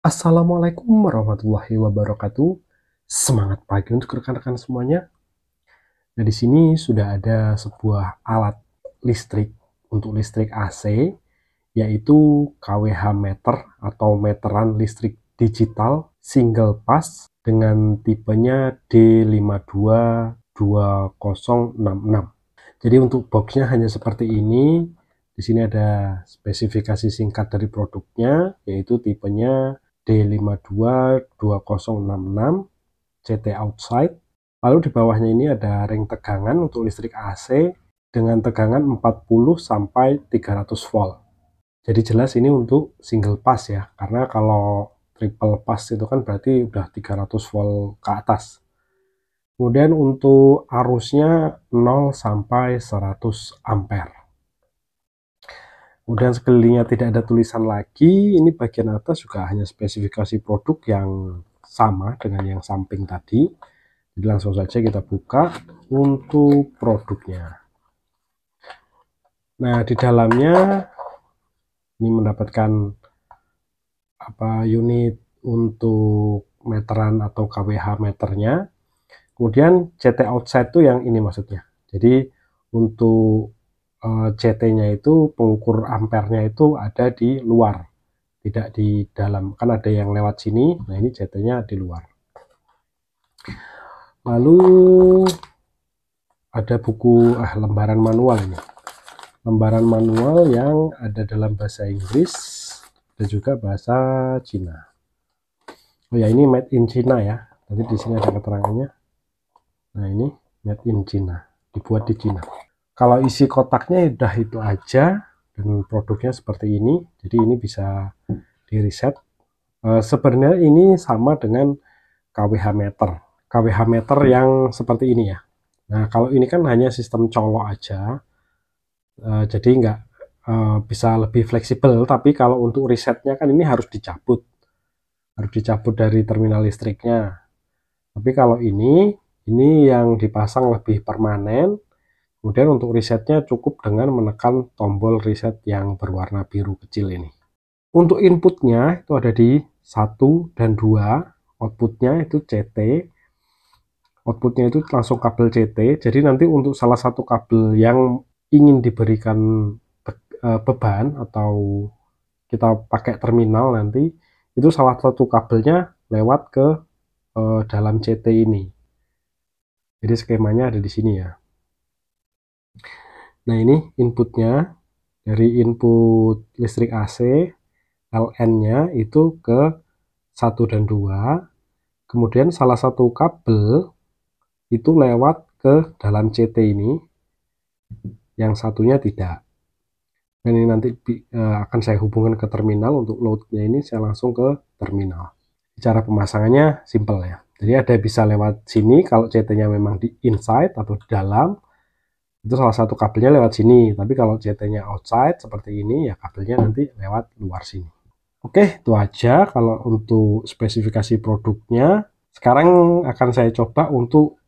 Assalamualaikum warahmatullahi wabarakatuh. Semangat pagi untuk rekan-rekan semuanya. Nah, di sini sudah ada sebuah alat listrik untuk listrik AC yaitu KWH meter atau meteran listrik digital single pass dengan tipenya D522066. Jadi untuk boxnya hanya seperti ini. Di sini ada spesifikasi singkat dari produknya yaitu tipenya D522066 CT outside. Lalu di bawahnya ini ada ring tegangan untuk listrik AC dengan tegangan 40 sampai 300 volt. Jadi jelas ini untuk single pass ya, karena kalau triple pass itu kan berarti udah 300 volt ke atas. Kemudian untuk arusnya 0 sampai 100 ampere kemudian sekelilingnya tidak ada tulisan lagi ini bagian atas juga hanya spesifikasi produk yang sama dengan yang samping tadi jadi langsung saja kita buka untuk produknya nah di dalamnya ini mendapatkan apa unit untuk meteran atau KWH meternya kemudian CT outside itu yang ini maksudnya jadi untuk Eh, CT-nya itu pengukur ampernya itu ada di luar tidak di dalam kan ada yang lewat sini nah ini CT-nya di luar lalu ada buku ah lembaran manual ini lembaran manual yang ada dalam bahasa Inggris dan juga bahasa Cina oh ya ini made in China ya nanti di sini ada keterangannya nah ini made in China, dibuat di Cina kalau isi kotaknya ya udah itu aja dan produknya seperti ini. Jadi ini bisa di reset. uh, eh, sebenarnya ini sama dengan KWH meter. KWH meter yang seperti ini ya. Nah kalau ini kan hanya sistem colok aja. uh, jadi nggak uh, bisa lebih fleksibel. Tapi kalau untuk resetnya kan ini harus dicabut. Harus dicabut dari terminal listriknya. Tapi kalau ini, ini yang dipasang lebih permanen Kemudian untuk resetnya cukup dengan menekan tombol reset yang berwarna biru kecil ini. Untuk inputnya itu ada di 1 dan 2, outputnya itu CT, outputnya itu langsung kabel CT, jadi nanti untuk salah satu kabel yang ingin diberikan e, beban atau kita pakai terminal nanti, itu salah satu kabelnya lewat ke e, dalam CT ini. Jadi skemanya ada di sini ya. Nah ini inputnya dari input listrik AC LN-nya itu ke 1 dan 2 kemudian salah satu kabel itu lewat ke dalam CT ini yang satunya tidak dan ini nanti e, akan saya hubungkan ke terminal untuk loadnya ini saya langsung ke terminal cara pemasangannya simple ya jadi ada bisa lewat sini kalau CT nya memang di inside atau di dalam itu salah satu kabelnya lewat sini tapi kalau ct nya outside seperti ini ya kabelnya nanti lewat luar sini oke itu aja kalau untuk spesifikasi produknya sekarang akan saya coba untuk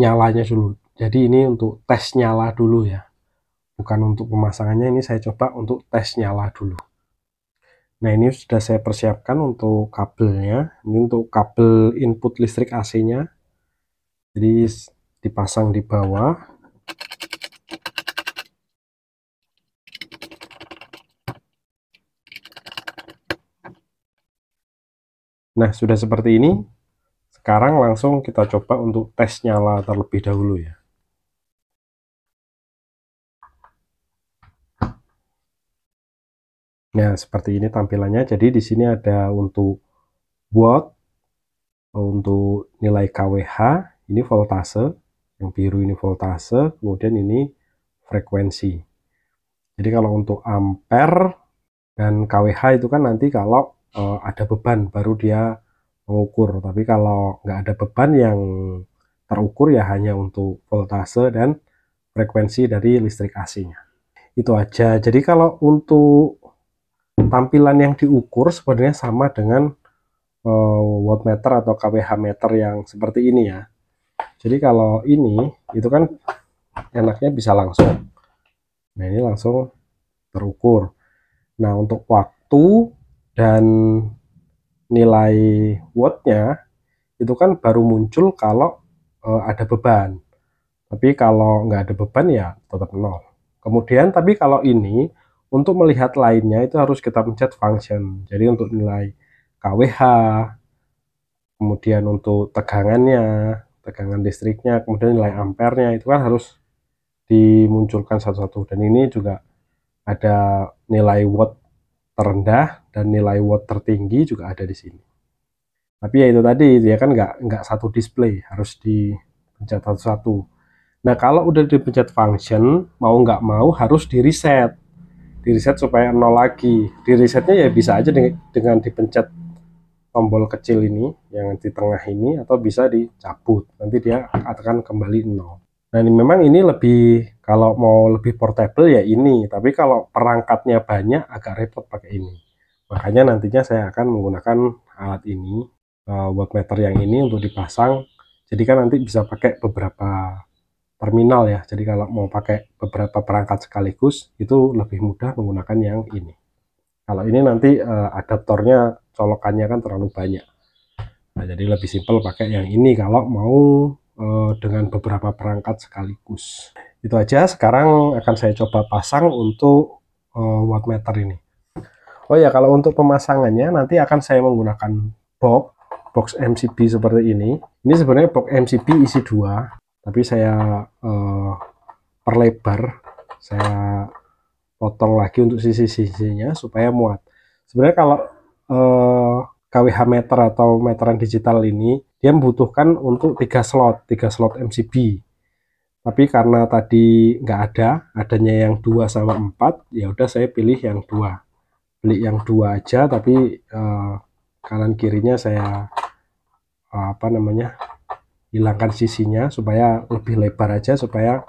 nyalanya dulu jadi ini untuk tes nyala dulu ya bukan untuk pemasangannya ini saya coba untuk tes nyala dulu nah ini sudah saya persiapkan untuk kabelnya ini untuk kabel input listrik AC nya jadi dipasang di bawah Nah, sudah seperti ini. Sekarang langsung kita coba untuk tes nyala terlebih dahulu ya. Nah, seperti ini tampilannya. Jadi di sini ada untuk watt, untuk nilai KWH, ini voltase, yang biru ini voltase kemudian ini frekuensi jadi kalau untuk ampere dan KWH itu kan nanti kalau e, ada beban baru dia mengukur tapi kalau nggak ada beban yang terukur ya hanya untuk voltase dan frekuensi dari listrik AC-nya itu aja jadi kalau untuk tampilan yang diukur sebenarnya sama dengan e, wattmeter atau kWh meter yang seperti ini ya jadi kalau ini itu kan enaknya bisa langsung nah ini langsung terukur nah untuk waktu dan nilai wattnya itu kan baru muncul kalau e, ada beban tapi kalau nggak ada beban ya tetap nol kemudian tapi kalau ini untuk melihat lainnya itu harus kita pencet function jadi untuk nilai KWH kemudian untuk tegangannya tegangan listriknya kemudian nilai ampernya itu kan harus dimunculkan satu-satu dan ini juga ada nilai watt terendah dan nilai watt tertinggi juga ada di sini tapi ya itu tadi dia kan nggak nggak satu display harus dipencet satu-satu nah kalau udah dipencet function mau nggak mau harus di reset di reset supaya nol lagi di resetnya ya bisa aja dengan, dengan dipencet tombol kecil ini yang di tengah ini atau bisa dicabut nanti dia akan kembali nol nah ini memang ini lebih kalau mau lebih portable ya ini tapi kalau perangkatnya banyak agak repot pakai ini makanya nantinya saya akan menggunakan alat ini eh, buat meter yang ini untuk dipasang jadi kan nanti bisa pakai beberapa terminal ya jadi kalau mau pakai beberapa perangkat sekaligus itu lebih mudah menggunakan yang ini kalau ini nanti uh, adaptornya colokannya kan terlalu banyak. Nah, jadi lebih simpel pakai yang ini kalau mau uh, dengan beberapa perangkat sekaligus. Itu aja. Sekarang akan saya coba pasang untuk uh, wattmeter ini. Oh ya, kalau untuk pemasangannya nanti akan saya menggunakan box box MCB seperti ini. Ini sebenarnya box MCB isi dua, tapi saya uh, perlebar, saya potong lagi untuk sisi-sisinya supaya muat. Sebenarnya kalau eh, KWH meter atau meteran digital ini dia membutuhkan untuk tiga slot, tiga slot MCB. Tapi karena tadi nggak ada, adanya yang dua sama empat, ya udah saya pilih yang dua, beli yang dua aja. Tapi eh, kanan kirinya saya eh, apa namanya hilangkan sisinya supaya lebih lebar aja supaya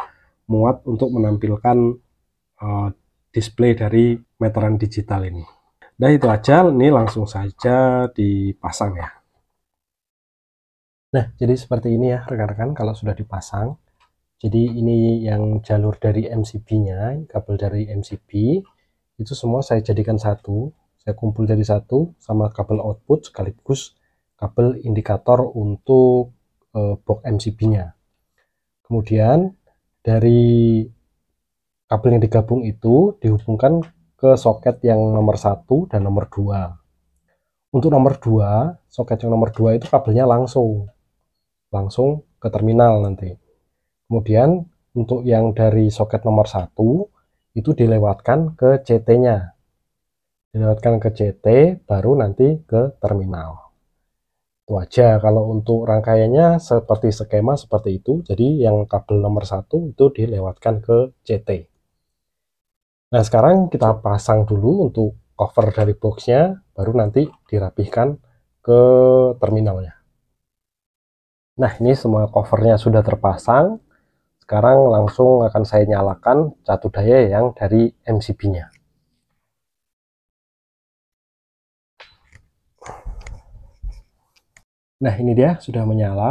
muat untuk menampilkan uh, display dari meteran digital ini. Nah itu aja, ini langsung saja dipasang ya. Nah jadi seperti ini ya rekan-rekan kalau sudah dipasang. Jadi ini yang jalur dari MCB-nya, kabel dari MCB itu semua saya jadikan satu. Saya kumpul jadi satu sama kabel output sekaligus kabel indikator untuk e, box MCB-nya. Kemudian dari kabel yang digabung itu dihubungkan ke soket yang nomor satu dan nomor dua. Untuk nomor dua, soket yang nomor dua itu kabelnya langsung langsung ke terminal nanti. Kemudian untuk yang dari soket nomor satu itu dilewatkan ke CT-nya. Dilewatkan ke CT baru nanti ke terminal. Itu aja kalau untuk rangkaiannya seperti skema seperti itu. Jadi yang kabel nomor satu itu dilewatkan ke CT. Nah sekarang kita pasang dulu untuk cover dari boxnya, baru nanti dirapihkan ke terminalnya. Nah ini semua covernya sudah terpasang, sekarang langsung akan saya nyalakan catu daya yang dari MCB-nya. Nah ini dia sudah menyala.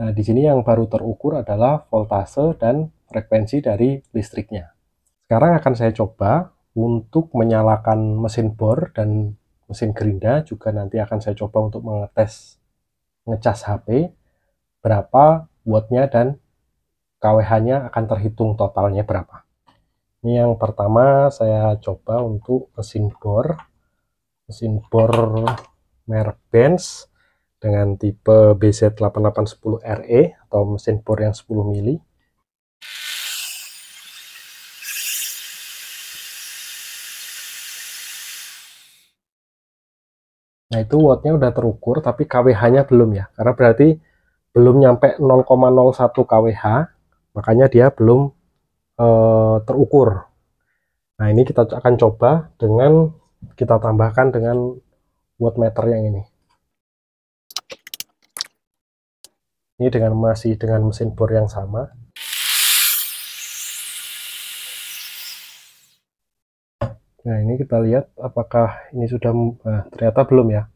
Nah di sini yang baru terukur adalah voltase dan frekuensi dari listriknya. Sekarang akan saya coba untuk menyalakan mesin bor dan mesin gerinda juga nanti akan saya coba untuk mengetes ngecas HP berapa wattnya dan KWH-nya akan terhitung totalnya berapa. Ini yang pertama saya coba untuk mesin bor, mesin bor merek Benz dengan tipe BZ8810RE atau mesin bor yang 10 mili. Nah itu wattnya udah terukur tapi KWH-nya belum ya. Karena berarti belum nyampe 0,01 KWH, makanya dia belum e, terukur. Nah ini kita akan coba dengan kita tambahkan dengan wattmeter yang ini. Ini dengan masih dengan mesin bor yang sama. Nah, ini kita lihat apakah ini sudah nah, ternyata belum ya.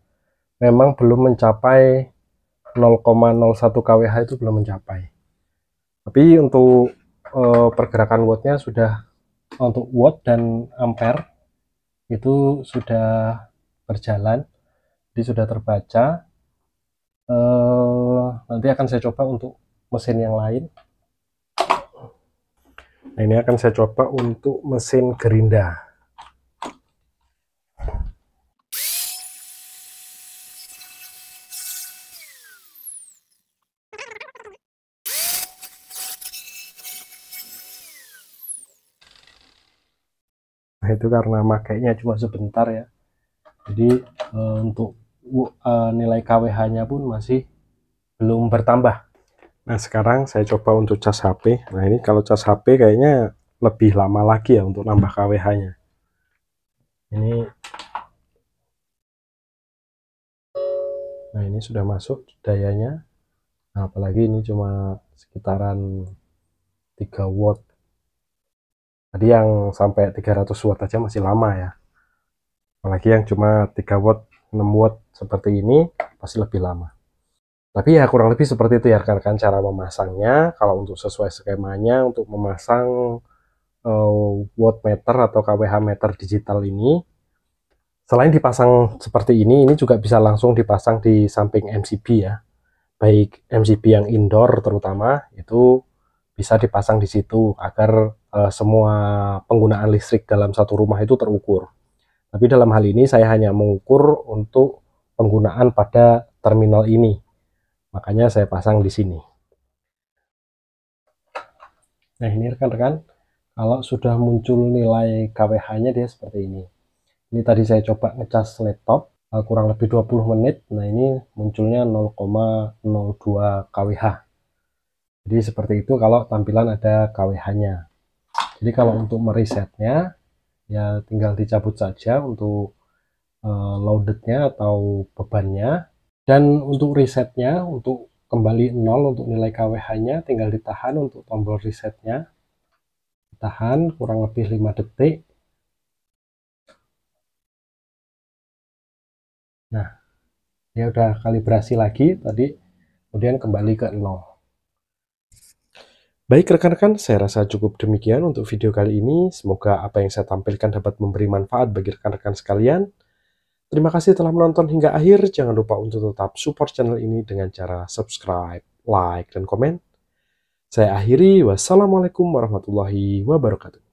Memang belum mencapai 0,01 kWh itu belum mencapai. Tapi untuk eh, pergerakan wattnya sudah untuk watt dan ampere itu sudah berjalan. Jadi sudah terbaca. Eh, nanti akan saya coba untuk mesin yang lain. Nah, ini akan saya coba untuk mesin gerinda. nah itu karena makainya cuma sebentar ya jadi e, untuk e, nilai KWH nya pun masih belum bertambah nah sekarang saya coba untuk cas HP nah ini kalau cas HP kayaknya lebih lama lagi ya untuk nambah KWH nya ini nah ini sudah masuk dayanya nah, apalagi ini cuma sekitaran 3 watt Tadi yang sampai 300 watt aja masih lama ya. Apalagi yang cuma 3 watt, 6 watt seperti ini pasti lebih lama. Tapi ya kurang lebih seperti itu ya rekan-rekan cara memasangnya. Kalau untuk sesuai skemanya untuk memasang uh, eh, meter atau KWH meter digital ini selain dipasang seperti ini, ini juga bisa langsung dipasang di samping MCB ya. Baik MCB yang indoor terutama itu bisa dipasang di situ agar uh, semua penggunaan listrik dalam satu rumah itu terukur. Tapi dalam hal ini saya hanya mengukur untuk penggunaan pada terminal ini. Makanya saya pasang di sini. Nah ini rekan-rekan, kalau sudah muncul nilai KWH-nya dia seperti ini. Ini tadi saya coba ngecas laptop eh, kurang lebih 20 menit. Nah ini munculnya 0,02 KWH. Jadi seperti itu kalau tampilan ada KWH-nya. Jadi kalau untuk meresetnya ya tinggal dicabut saja untuk uh, loadednya atau bebannya dan untuk resetnya untuk kembali nol untuk nilai KWH-nya tinggal ditahan untuk tombol resetnya tahan kurang lebih 5 detik nah ya udah kalibrasi lagi tadi kemudian kembali ke nol Baik rekan-rekan, saya rasa cukup demikian untuk video kali ini. Semoga apa yang saya tampilkan dapat memberi manfaat bagi rekan-rekan sekalian. Terima kasih telah menonton hingga akhir. Jangan lupa untuk tetap support channel ini dengan cara subscribe, like, dan komen. Saya akhiri. Wassalamualaikum warahmatullahi wabarakatuh.